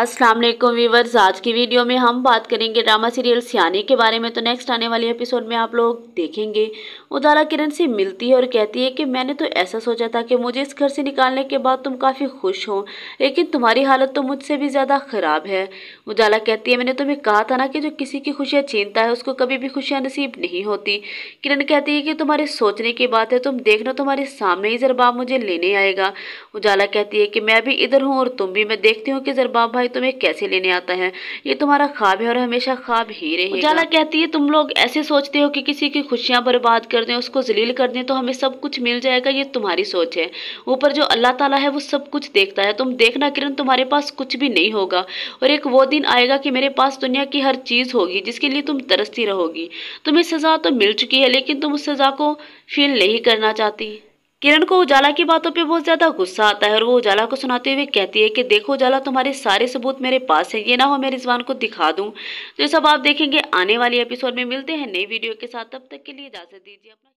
अस्सलाम वालेकुम वीवर्स आज की वीडियो में हम बात करेंगे ड्रामा सीरियल सियाने के बारे में तो नेक्स्ट आने वाले एपिसोड में आप लोग देखेंगे उदारा किरण से मिलती है और कहती है कि मैंने तो ऐसा सोचा था कि मुझे इस घर से निकालने के बाद तुम काफ़ी खुश हो लेकिन तुम्हारी हालत तो मुझसे भी ज़्यादा ख़राब है उजाला कहती है मैंने तुम्हें कहा था ना कि जो किसी की खुशियाँ छीनता है उसको कभी भी खुशियाँ नसीब नहीं होती किरण कहती है कि तुम्हारे सोचने की बात है तुम देख लो तुम्हारे सामने ही जरबाब मुझे लेने आएगा उजाला कहती है कि मैं भी इधर हूँ और तुम भी मैं देखती हूँ कि जरबाब भाई तुम्हें कैसे लेने आता है ये तुम्हारा ख्वाब है और हमेशा ख्वाब ही रहे उजाला कहती है तुम लोग ऐसे सोचते हो कि किसी की खुशियाँ बर्बाद कर दें उसको जलील कर दें तो हमें सब कुछ मिल जाएगा ये तुम्हारी सोच है ऊपर जो अल्लाह ताला है वो सब कुछ देखता है तुम देखना किरण तुम्हारे पास कुछ भी नहीं होगा और एक वो दिन आएगा कि मेरे पास दुनिया की हर चीज़ होगी जिसके लिए तुम तरसती रहोगी तुम्हें सज़ा तो मिल चुकी है लेकिन तुम उस सज़ा को फील नहीं करना चाहती किरण को उजाला की बातों पे बहुत ज्यादा गुस्सा आता है और वो उजाला को सुनाते हुए कहती है कि देखो उजाला तुम्हारे सारे सबूत मेरे पास है ये ना हो मेरे जबान को दिखा दूं तो ये सब आप देखेंगे आने वाले एपिसोड में मिलते हैं नई वीडियो के साथ तब तक के लिए इजाजत दीजिए अपना